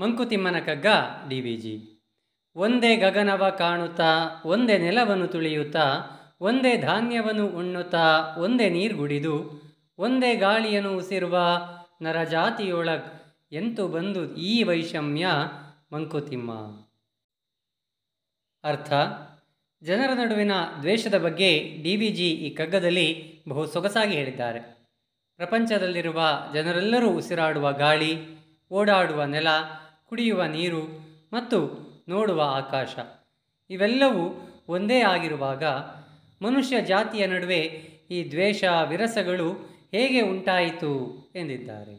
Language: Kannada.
ಮಂಕುತಿಮ್ಮನ ಕಗ್ಗ ಡಿ ವಿ ಜಿ ಒಂದೇ ಗಗನವ ಕಾಣುತ್ತಾ ಒಂದೇ ನೆಲವನ್ನು ತುಳಿಯುತ್ತಾ ಒಂದೇ ಧಾನ್ಯವನ್ನು ಉಣ್ಣುತ್ತಾ ಒಂದೇ ನೀರು ಗುಡಿದು ಒಂದೇ ಗಾಳಿಯನ್ನು ಉಸಿರುವ ನರಜಾತಿಯೊಳಗ್ ಎಂತು ಬಂದು ಈ ವೈಷಮ್ಯ ಮಂಕುತಿಮ್ಮ ಅರ್ಥ ಜನರ ನಡುವಿನ ದ್ವೇಷದ ಬಗ್ಗೆ ಡಿ ವಿ ಜಿ ಈ ಕಗ್ಗದಲ್ಲಿ ಬಹು ಸೊಗಸಾಗಿ ಹೇಳಿದ್ದಾರೆ ಪ್ರಪಂಚದಲ್ಲಿರುವ ಜನರೆಲ್ಲರೂ ಉಸಿರಾಡುವ ಗಾಳಿ ಓಡಾಡುವ ನೆಲ ಕುಡಿಯುವ ನೀರು ಮತ್ತು ನೋಡುವ ಆಕಾಶ ಇವೆಲ್ಲವೂ ಒಂದೇ ಆಗಿರುವಾಗ ಮನುಷ್ಯ ಜಾತಿಯ ನಡುವೆ ಈ ದ್ವೇಷ ವಿರಸಗಳು ಹೇಗೆ ಉಂಟಾಯಿತು ಎಂದಿದ್ದಾರೆ